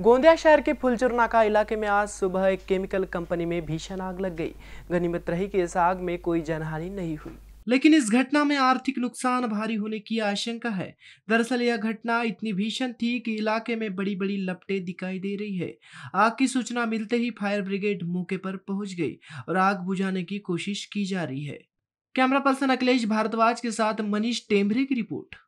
गोंदिया शहर के फुलचुर नाका इलाके में आज सुबह एक केमिकल कंपनी में भीषण आग लग गई गनीमत रही कि इस आग में कोई जनहानि नहीं हुई लेकिन इस घटना में आर्थिक नुकसान भारी होने की आशंका है दरअसल यह घटना इतनी भीषण थी कि इलाके में बड़ी बड़ी लपटें दिखाई दे रही है आग की सूचना मिलते ही फायर ब्रिगेड मौके पर पहुंच गई और आग बुझाने की कोशिश की जा रही है कैमरा पर्सन अखिलेश भारद्वाज के साथ मनीष टेम्भरे की रिपोर्ट